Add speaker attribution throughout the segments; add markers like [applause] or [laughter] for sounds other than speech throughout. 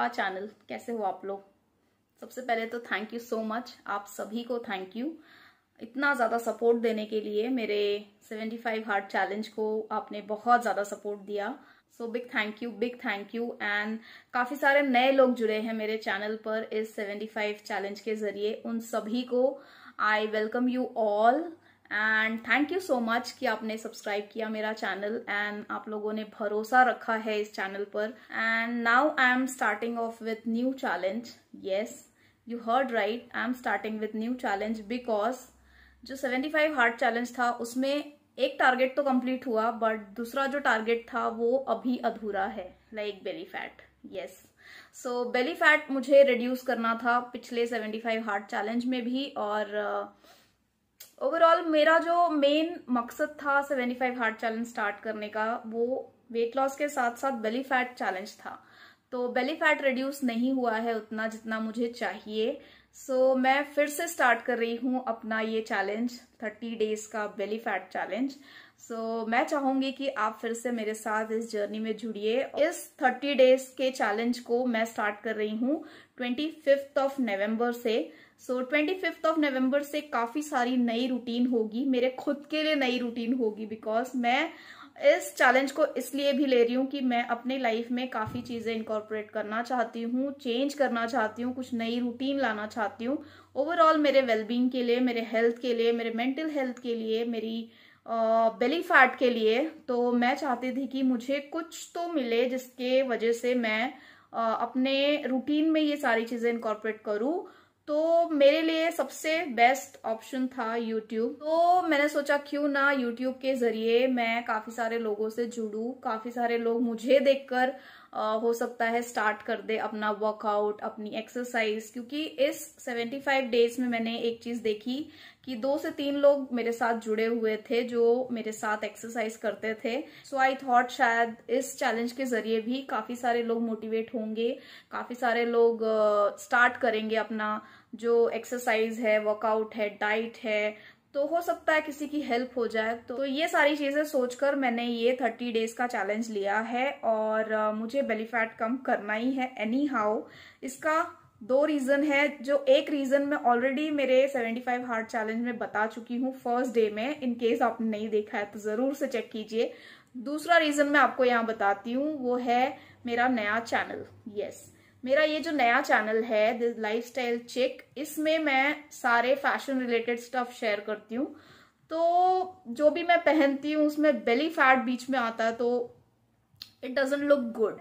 Speaker 1: Our channel कैसे हो आप लोग सबसे पहले तो थैंक यू सो मच आप सभी को थैंक यू इतना ज़्यादा सपोर्ट देने के लिए मेरे 75 हार्ट चैलेंज को आपने बहुत ज़्यादा सपोर्ट दिया so big thank you big thank you and काफ़ी सारे नए लोग जुड़े हैं मेरे चैनल पर इस 75 चैलेंज के ज़रिए उन सभी को I welcome you all and thank you so much कि आपने सब्सक्राइब किया मेरा चैनल एंड आप लोगों ने भरोसा रखा है इस चैनल पर and now I am starting off with new challenge yes you heard right I am starting with new challenge because जो 75 फाइव हार्ट चैलेंज था उसमें एक टारगेट तो कंप्लीट हुआ बट दूसरा जो टारगेट था वो अभी अधूरा है like belly fat yes so belly fat मुझे रिड्यूस करना था पिछले 75 फाइव हार्ट चैलेंज में भी और uh, ओवरऑल मेरा जो मेन मकसद था 75 हार्ट चैलेंज स्टार्ट करने का वो वेट लॉस के साथ साथ बेली फैट चैलेंज था तो बेली फैट रिड्यूस नहीं हुआ है उतना जितना मुझे चाहिए सो so, मैं फिर से स्टार्ट कर रही हूँ अपना ये चैलेंज 30 डेज का belly fat challenge so so, मैं चाहूंगी कि आप फिर से मेरे साथ इस जर्नी में जुड़िए इस 30 डेज के चैलेंज को मैं स्टार्ट कर रही हूँ ट्वेंटी फिफ्थ ऑफ नवम्बर से so twenty fifth of November से काफ़ी सारी नई रूटीन होगी मेरे खुद के लिए नई रूटीन होगी बिकॉज मैं इस चैलेंज को इसलिए भी ले रही हूँ कि मैं अपने लाइफ में काफ़ी चीज़ें इंकॉर्पोरेट करना चाहती हूँ चेंज करना चाहती हूँ कुछ नई रूटीन लाना चाहती हूँ ओवरऑल मेरे वेलबींग के लिए मेरे हेल्थ के लिए मेरे मेंटल हेल्थ के लिए मेरी बेली फैट के लिए तो मैं चाहती थी कि मुझे कुछ तो मिले जिसके वजह से मैं अपने रूटीन में ये सारी चीज़ें इनकॉर्पोरेट करूं तो मेरे लिए सबसे बेस्ट ऑप्शन था यूट्यूब तो मैंने सोचा क्यों ना यूट्यूब के ज़रिए मैं काफ़ी सारे लोगों से जुड़ू काफ़ी सारे लोग मुझे देखकर हो सकता है स्टार्ट कर दे अपना वर्कआउट अपनी एक्सरसाइज क्योंकि इस 75 डेज में मैंने एक चीज़ देखी कि दो से तीन लोग मेरे साथ जुड़े हुए थे जो मेरे साथ एक्सरसाइज करते थे सो आई थॉट शायद इस चैलेंज के जरिए भी काफ़ी सारे लोग मोटिवेट होंगे काफ़ी सारे लोग स्टार्ट uh, करेंगे अपना जो एक्सरसाइज है वर्कआउट है डाइट है तो हो सकता है किसी की हेल्प हो जाए तो, तो ये सारी चीज़ें सोचकर मैंने ये थर्टी डेज का चैलेंज लिया है और मुझे बेलीफैट कम करना ही है एनी हाउ इसका दो रीजन है जो एक रीजन मैं ऑलरेडी मेरे 75 हार्ट चैलेंज में बता चुकी हूँ फर्स्ट डे में इन केस आपने नहीं देखा है तो जरूर से चेक कीजिए दूसरा रीजन मैं आपको यहाँ बताती हूँ वो है मेरा नया चैनल यस yes. मेरा ये जो नया चैनल है द लाइफ स्टाइल चेक इसमें मैं सारे फैशन रिलेटेड स्टफ शेयर करती हूँ तो जो भी मैं पहनती हूँ उसमें बेली फैट बीच में आता है तो इट डजेंट लुक गुड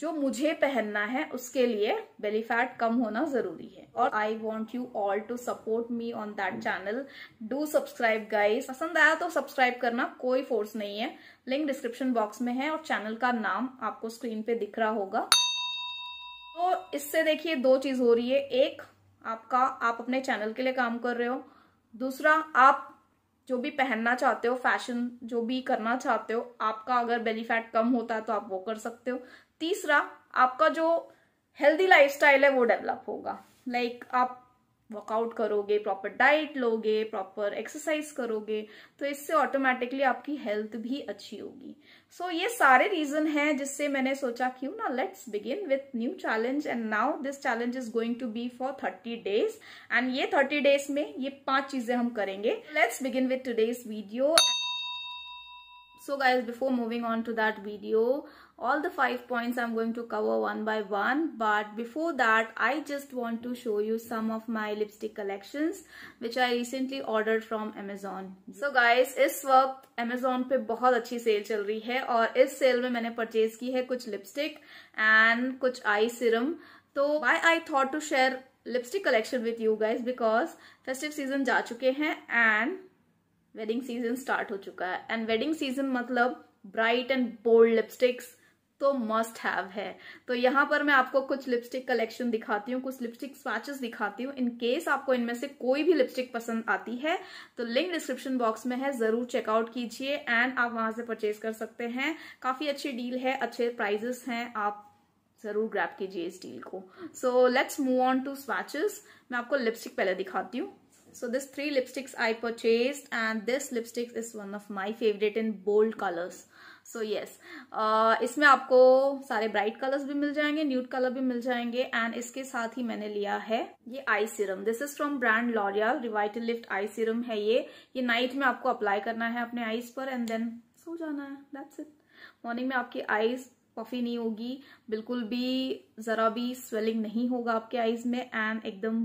Speaker 1: जो मुझे पहनना है उसके लिए बेली फैट कम होना जरूरी है और I want you all to support me on that channel do subscribe guys पसंद आया तो सब्सक्राइब करना कोई फोर्स नहीं है लिंक डिस्क्रिप्शन बॉक्स में है और चैनल का नाम आपको स्क्रीन पे दिख रहा होगा तो इससे देखिए दो चीज हो रही है एक आपका आप अपने चैनल के लिए काम कर रहे हो दूसरा आप जो भी पहनना चाहते हो फैशन जो भी करना चाहते हो आपका अगर बेली फैट कम होता है तो आप वो कर सकते हो तीसरा आपका जो हेल्दी लाइफस्टाइल है वो डेवलप होगा लाइक like, आप वर्कआउट करोगे प्रॉपर डाइट लोगे प्रॉपर एक्सरसाइज करोगे तो इससे ऑटोमेटिकली आपकी हेल्थ भी अच्छी होगी सो so, ये सारे रीजन हैं जिससे मैंने सोचा क्यों ना let's begin with new challenge and now this challenge is going to be for thirty days and ये थर्टी डेज में ये पांच चीजें हम करेंगे let's begin with today's video so guys before moving on to that video all the five points I'm going to cover one by one but before that I just want to show you some of my lipstick collections which I recently ordered from Amazon. So guys is waqt Amazon pe bahut achhi sale chal rahi hai aur is sale mein maine purchase ki hai kuch lipstick and kuch eye serum so why i thought to share lipstick collection with you guys because festive season ja chuke hain and wedding season start ho chuka hai and wedding season matlab bright and bold lipsticks तो must have है तो यहां पर मैं आपको कुछ lipstick collection दिखाती हूँ कुछ लिपस्टिक स्वाचेस दिखाती हूँ इनकेस आपको इनमें से कोई भी लिपस्टिक पसंद आती है तो लिंक डिस्क्रिप्शन बॉक्स में है जरूर चेकआउट कीजिए एंड आप वहां से परचेज कर सकते हैं काफी अच्छी डील है अच्छे प्राइजेस हैं आप जरूर ग्रैप कीजिए इस डील को so let's move on to swatches मैं आपको लिपस्टिक पहले दिखाती हूँ so this three lipsticks i purchased and this lipstick is one of my favorite in bold colors so yes uh, इसमें आपको सारे ब्राइट कलर्स भी मिल जाएंगे न्यूट कलर भी मिल जाएंगे एंड इसके साथ ही मैंने लिया है ये eye serum this is from brand L'Oreal Revitalift eye serum है ये ये नाइट में आपको अप्लाई करना है अपने आईज पर एंड देन सो जाना है दैट्स इट मॉर्निंग में आपकी आईज पफी नहीं होगी बिल्कुल भी ज़रा भी स्वेलिंग नहीं होगा आपके आईज में एंड एकदम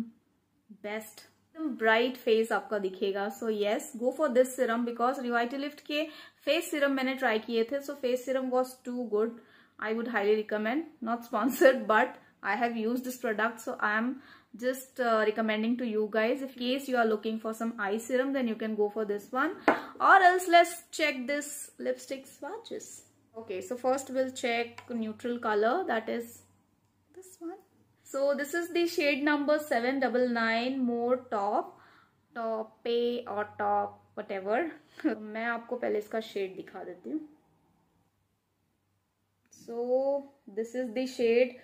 Speaker 1: बेस्ट ब्राइट फेस आपका दिखेगा so yes go for this serum because Revitalift के फेस सिरम मैंने ट्राई किए थे so face serum was too good I would highly recommend not sponsored but I have use this product so I am just uh, recommending to you guys if case you are looking for some eye serum then you can go for this one or else let's check this lipstick swatches okay so first we'll check neutral color that is this one so this is the shade number 799 more top top पे और top whatever [laughs] मैं आपको पहले इसका shade दिखा देती हूँ so this is the shade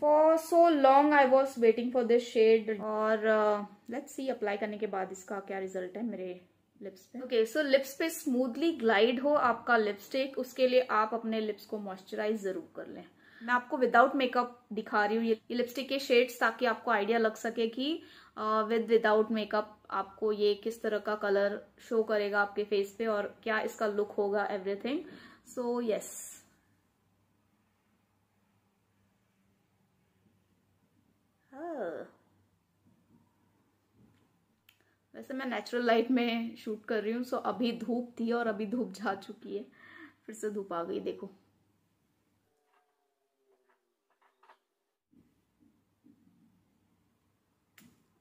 Speaker 1: for so long I was waiting for this shade और लेट्स सी अप्लाई करने के बाद इसका क्या रिजल्ट है मेरे लिप्स पे ओके सो लिप्स पे स्मूथली ग्लाइड हो आपका लिपस्टिक उसके लिए आप अपने लिप्स को मॉइस्चराइज जरूर कर लें मैं आपको विदाउट मेकअप दिखा रही हूँ ये लिपस्टिक के शेड्स ताकि आपको आइडिया लग सके कि विद विदाउट मेकअप आपको ये किस तरह का कलर शो करेगा आपके फेस पे और क्या इसका लुक होगा एवरीथिंग सो यस वैसे मैं नेचुरल लाइट में शूट कर रही हूँ सो अभी धूप थी और अभी धूप जा चुकी है फिर से धूप आ गई देखो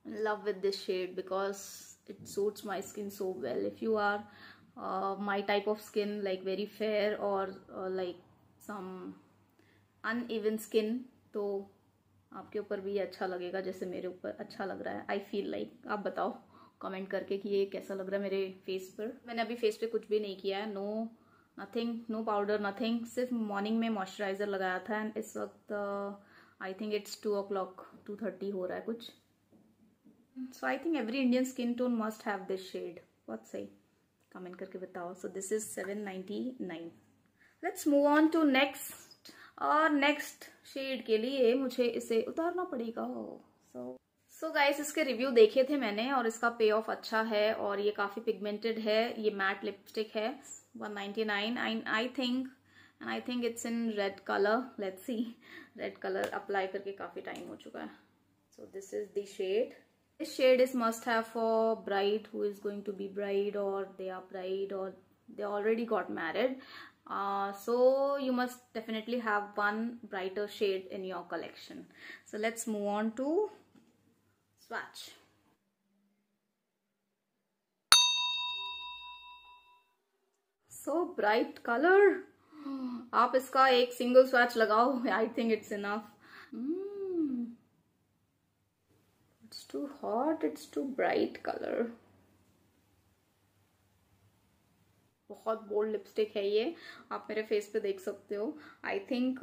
Speaker 1: in love with this shade because it suits my skin so well if you are uh, my type of skin like very fair or uh, like some uneven skin तो आपके ऊपर भी ये अच्छा लगेगा जैसे मेरे ऊपर अच्छा लग रहा है आई फील लाइक आप बताओ कमेंट करके कि ये कैसा लग रहा है मेरे फेस पर मैंने अभी फेस पे कुछ भी नहीं किया है no nothing no powder nothing सिर्फ मॉर्निंग में मॉइस्चराइज़र लगाया था एंड इस वक्त I think it's two o'clock two thirty हो रहा है कुछ so I think every Indian skin tone must have this shade बहुत सही कमेंट करके बताओ so this is seven let's move on to next और नेक्स्ट शेड के लिए मुझे इसे उतारना पड़ेगा सो सो गाइस इसके रिव्यू देखे थे मैंने और इसका पे ऑफ अच्छा है और ये काफ़ी पिगमेंटेड है ये मैट लिपस्टिक है 199 ninety nine I think and I think it's in red colour let's see red colour apply करके काफ़ी टाइम हो चुका है so this is the shade This shade is must have for bride who is going to be bride or they are bride or they already got married. Uh, so you must definitely have one brighter shade in your collection. So let's move on to swatch. So bright color. आप इसका एक single swatch लगाओ I think it's enough. Hmm. too hot it's too bright color बहुत bold lipstick है ये आप मेरे face पे देख सकते हो I think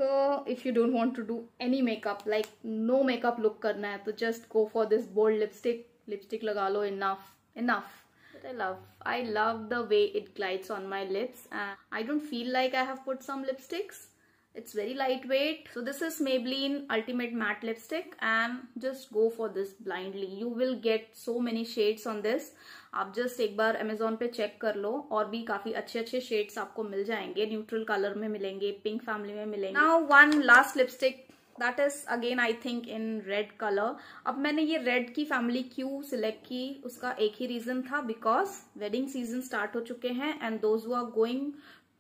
Speaker 1: if you don't want to do any makeup like no makeup look करना है तो just go for this bold lipstick lipstick लगा लो enough enough I love I love the way it glides on my lips and I don't feel like I have put some lipsticks it's very lightweight so this is maybelline ultimate matte lipstick and just go for this blindly you will get so many shades on this आप just एक बार Amazon पे check कर लो और भी काफी अच्छे अच्छे शेड्स आपको मिल जाएंगे न्यूट्रल कलर में मिलेंगे पिंक फैमिली में मिलेंगे now one last lipstick that is again I think in red colour अब मैंने ये रेड की फैमिली क्यू सिलेक्ट की उसका एक ही रीजन था बिकॉज वेडिंग सीजन स्टार्ट हो चुके हैं and those who are going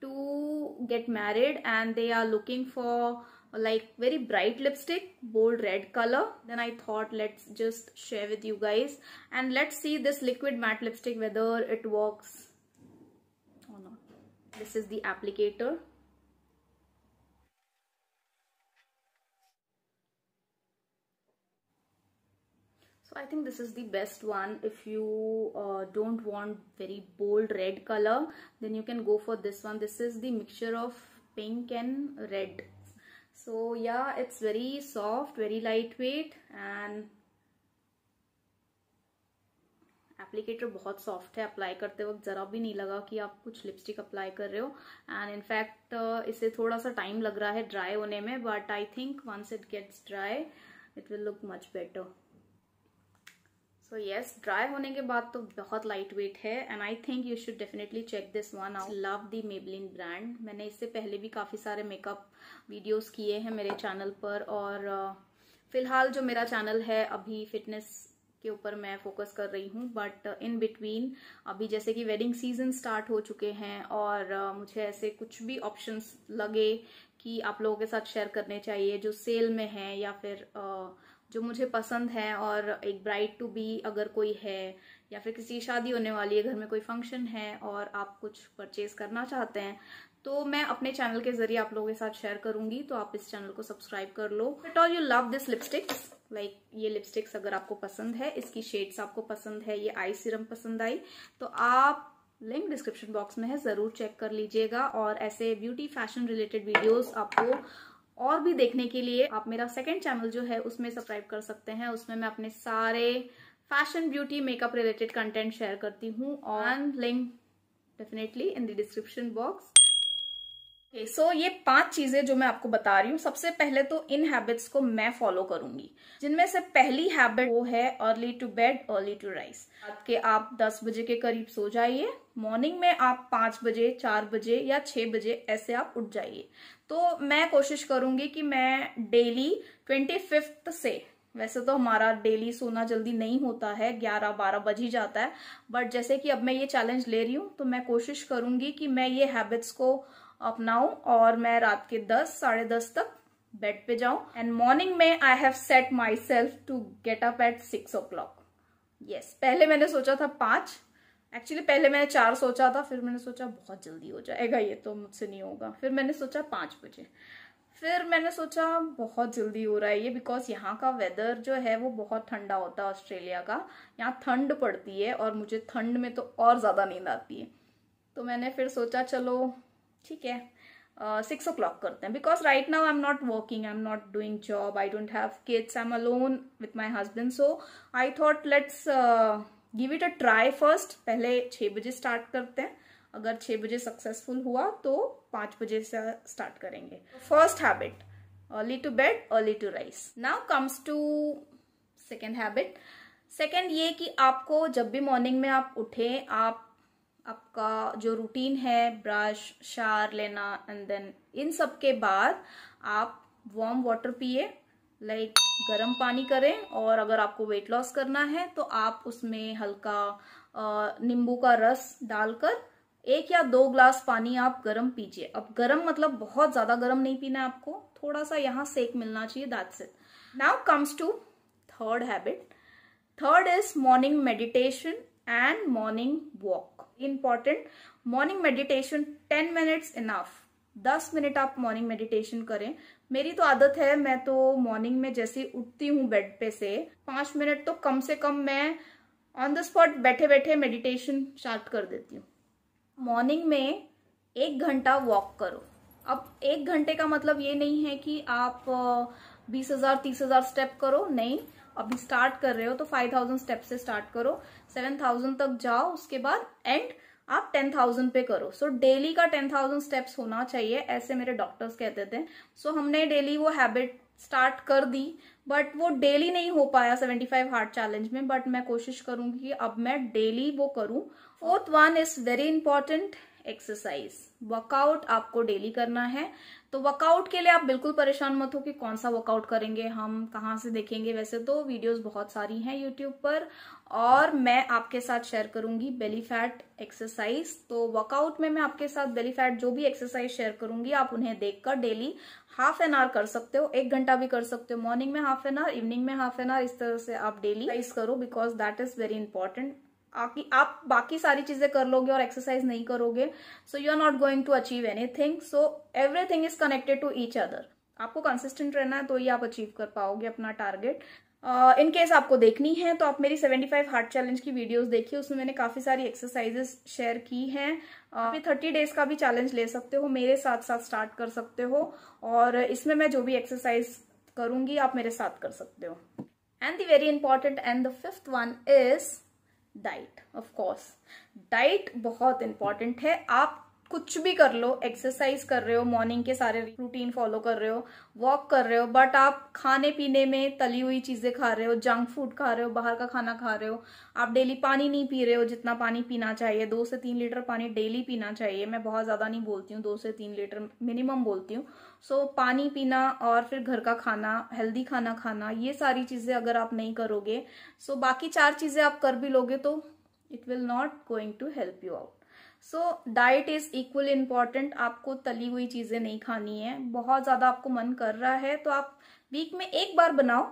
Speaker 1: to get married and they are looking for like very bright lipstick bold red color then i thought let's just share with you guys and let's see this liquid matte lipstick whether it works or not this is the applicator I think this is the best one if you don't want very bold red colour then you can go for this one this is the mixture of pink and red so yeah it's very soft very light weight and applicator बहुत soft है apply करते वक्त जरा भी नहीं लगा कि आप कुछ लिपस्टिक अप्लाई कर रहे हो एंड इनफैक्ट uh, इसे थोड़ा सा टाइम लग रहा है ड्राई होने में but I think once it gets dry it will look much better so yes dry होने के बाद तो बहुत लाइट वेट है and I think you should definitely check this one out love the Maybelline brand मैंने इससे पहले भी काफ़ी सारे मेकअप वीडियोज किए हैं मेरे चैनल पर और uh, फिलहाल जो मेरा चैनल है अभी फिटनेस के ऊपर मैं फोकस कर रही हूँ बट इन बिटवीन अभी जैसे कि वेडिंग सीजन स्टार्ट हो चुके हैं और uh, मुझे ऐसे कुछ भी ऑप्शंस लगे कि आप लोगों के साथ शेयर करने चाहिए जो सेल में हैं या फिर uh, जो मुझे पसंद है और एक ब्राइड टू बी अगर कोई है या फिर किसी शादी होने वाली है घर में कोई फंक्शन है और आप कुछ परचेज करना चाहते हैं तो मैं अपने चैनल के जरिए आप लोगों के साथ शेयर करूंगी तो आप इस चैनल को सब्सक्राइब कर लो but all you love this lipsticks like ये लिपस्टिक्स अगर आपको पसंद है इसकी शेड्स आपको पसंद है ये आई सीरम पसंद आई तो आप लिंक डिस्क्रिप्शन बॉक्स में है ज़रूर चेक कर लीजिएगा और ऐसे ब्यूटी फैशन रिलेटेड वीडियोस आपको और भी देखने के लिए आप मेरा सेकेंड चैनल जो है उसमें सब्सक्राइब कर सकते हैं उसमें मैं अपने सारे fashion beauty makeup related content share करती हूँ on link definitely in the description box okay so ये पांच चीजें जो मैं आपको बता रही हूँ सबसे पहले तो इन हैबिट्स को मैं फॉलो करूंगी जिनमें से पहली हैबिट वो है early to bed early to rise रात के आप 10 बजे के करीब सो जाइए मॉर्निंग में आप 5 बजे 4 बजे या 6 बजे ऐसे आप उठ जाइए तो मैं कोशिश करूंगी कि मैं डेली ट्वेंटी फिफ्थ से वैसे तो हमारा डेली सोना जल्दी नहीं होता है ग्यारह बारह बज ही जाता है बट जैसे कि अब मैं ये चैलेंज ले रही हूं तो मैं कोशिश करूंगी कि मैं ये हैबिट्स को अपनाऊं और मैं रात के दस साढ़े दस तक बेड पे जाऊं एंड मॉर्निंग में I have set myself to get up at six o'clock yes पहले मैंने सोचा था पांच एक्चुअली पहले मैंने चार सोचा था फिर मैंने सोचा बहुत जल्दी हो जाएगा ये तो मुझसे नहीं होगा फिर मैंने सोचा पाँच बजे फिर मैंने सोचा बहुत जल्दी हो रहा है ये बिकॉज यहाँ का वेदर जो है वो बहुत ठंडा होता है ऑस्ट्रेलिया का यहाँ ठंड पड़ती है और मुझे ठंड में तो और ज़्यादा नींद आती है तो मैंने फिर सोचा चलो ठीक है सिक्स ओ क्लॉक करते हैं because right now I am not working I am not doing job I don't have kids I am alone with my husband so I thought let's give it a try first पहले छह बजे start करते हैं अगर छह बजे successful हुआ तो पांच बजे से स्टार्ट करेंगे first habit early to bed early to rise now comes to second habit second ये कि आपको जब भी मॉर्निंग में आप उठें आप आपका जो रूटीन है ब्रश शार लेना एंड देन इन सब के बाद आप वार्म वाटर पिए लाइक गर्म पानी करें और अगर आपको वेट लॉस करना है तो आप उसमें हल्का नींबू का रस डालकर एक या दो ग्लास पानी आप गर्म पीजिए अब गर्म मतलब बहुत ज्यादा गर्म नहीं पीना है आपको थोड़ा सा यहाँ सेक मिलना चाहिए दाँत से now comes to third habit third is morning meditation and morning walk important morning meditation ten minutes enough दस मिनट आप मॉर्निंग मेडिटेशन करें मेरी तो आदत है मैं तो मॉर्निंग में जैसे उठती हूँ बेड पे से पांच मिनट तो कम से कम मैं ऑन द स्पॉट बैठे बैठे मेडिटेशन स्टार्ट कर देती हूँ मॉर्निंग में एक घंटा वॉक करो अब एक घंटे का मतलब ये नहीं है कि आप बीस हजार तीस हजार स्टेप करो नहीं अभी स्टार्ट कर रहे हो तो फाइव थाउजेंड स्टेप से स्टार्ट करो सेवन थाउजेंड तक जाओ उसके बाद एंड आप टेन थाउजेंड पे करो सो so, डेली का टेन थाउजेंड स्टेप्स होना चाहिए ऐसे मेरे डॉक्टर्स कहते थे सो so, हमने डेली वो हैबिट स्टार्ट कर दी बट वो डेली नहीं हो पाया 75 हार्ट चैलेंज में बट मैं कोशिश करूंगी कि अब मैं डेली वो करूं fourth one is very important exercise workout आपको डेली करना है तो वर्कआउट के लिए आप बिल्कुल परेशान मत हो कि कौन सा वर्कआउट करेंगे हम कहाँ से देखेंगे वैसे तो वीडियोस बहुत सारी हैं यूट्यूब पर और मैं आपके साथ शेयर करूंगी बेली फैट एक्सरसाइज तो वर्कआउट में मैं आपके साथ बेली फैट जो भी एक्सरसाइज शेयर करूंगी आप उन्हें देखकर डेली हाफ एन आवर कर सकते हो एक घंटा भी कर सकते हो मॉर्निंग में हाफ एन आवर इवनिंग में हाफ एन आवर इस तरह से आप डेली करो because that is very important आपकी आप बाकी सारी चीजें कर लोगे और एक्सरसाइज नहीं करोगे so you are not going to achieve anything so everything is connected to each other आपको कंसिस्टेंट रहना है तो ही आप अचीव कर पाओगे अपना टारगेट इन केस आपको देखनी है तो आप मेरी 75 फाइव हार्ट चैलेंज की वीडियोस देखिए उसमें मैंने काफ़ी सारी एक्सरसाइजेस शेयर की हैं uh, आप uh, थर्टी डेज का भी चैलेंज ले सकते हो मेरे साथ साथ स्टार्ट कर सकते हो और इसमें मैं जो भी एक्सरसाइज करूंगी आप मेरे साथ कर सकते हो and the very important and the fifth one is diet of course diet बहुत इंपॉर्टेंट है आप कुछ भी कर लो एक्सरसाइज कर रहे हो मॉर्निंग के सारे रूटीन फॉलो कर रहे हो वॉक कर रहे हो बट आप खाने पीने में तली हुई चीज़ें खा रहे हो जंक फूड खा रहे हो बाहर का खाना खा रहे हो आप डेली पानी नहीं पी रहे हो जितना पानी पीना चाहिए दो से तीन लीटर पानी डेली पीना चाहिए मैं बहुत ज़्यादा नहीं बोलती हूँ दो से तीन लीटर मिनिमम बोलती हूँ सो so, पानी पीना और फिर घर का खाना हेल्दी खाना खाना ये सारी चीज़ें अगर आप नहीं करोगे सो so, बाकी चार चीज़ें आप कर भी लोगे तो it will not going to help you out so diet is equally important आपको तली हुई चीजें नहीं खानी है बहुत ज्यादा आपको मन कर रहा है तो आप वीक में एक बार बनाओ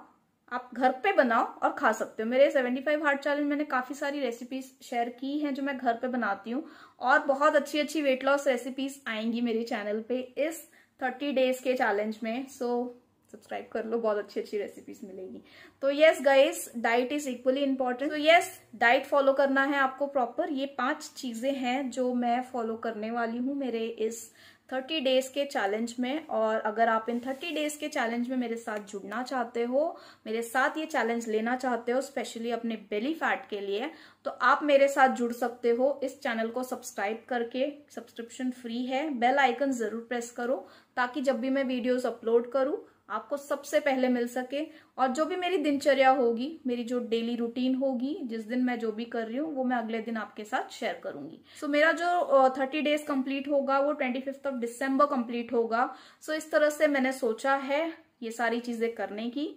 Speaker 1: आप घर पे बनाओ और खा सकते हो मेरे 75 फाइव हार्ट चैलेंज मैंने काफी सारी रेसिपीज शेयर की हैं जो मैं घर पे बनाती हूँ और बहुत अच्छी अच्छी वेट लॉस रेसिपीज आएंगी मेरे चैनल पे इस 30 डेज के चैलेंज में सो so, सब्सक्राइब कर लो बहुत अच्छी अच्छी रेसिपीज मिलेगी तो yes guys diet is equally important तो यस डाइट फॉलो करना है आपको प्रॉपर ये पांच चीजें हैं जो मैं फॉलो करने वाली हूँ मेरे इस थर्टी डेज के चैलेंज में और अगर आप इन थर्टी डेज के चैलेंज में मेरे साथ जुड़ना चाहते हो मेरे साथ ये चैलेंज लेना चाहते हो स्पेशली अपने बेली फैट के लिए तो आप मेरे साथ जुड़ सकते हो इस चैनल को सब्सक्राइब करके सब्सक्रिप्शन फ्री है बेल आइकन जरूर प्रेस करो ताकि जब भी मैं वीडियोस अपलोड करूँ आपको सबसे पहले मिल सके और जो भी मेरी दिनचर्या होगी मेरी जो डेली रूटीन होगी जिस दिन मैं जो भी कर रही हूँ वो मैं अगले दिन आपके साथ शेयर करूंगी सो so, मेरा जो थर्टी डेज कंप्लीट होगा वो twenty fifth of December complete so सो so, इस तरह से मैंने सोचा है ये सारी चीजें करने की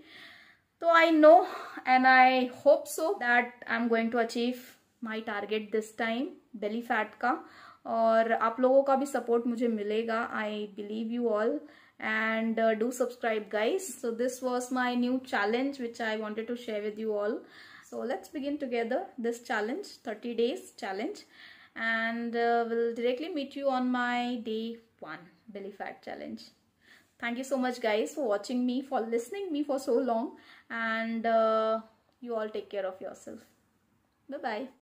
Speaker 1: तो I know and I hope so that I am going to achieve my target this time belly fat का और आप लोगों का भी सपोर्ट मुझे मिलेगा I believe you all and uh, do subscribe guys so this was my new challenge which i wanted to share with you all so let's begin together this challenge 30 days challenge and uh, we'll directly meet you on my day one belly fat challenge thank you so much guys for watching me for listening me for so long and uh, you all take care of yourself bye bye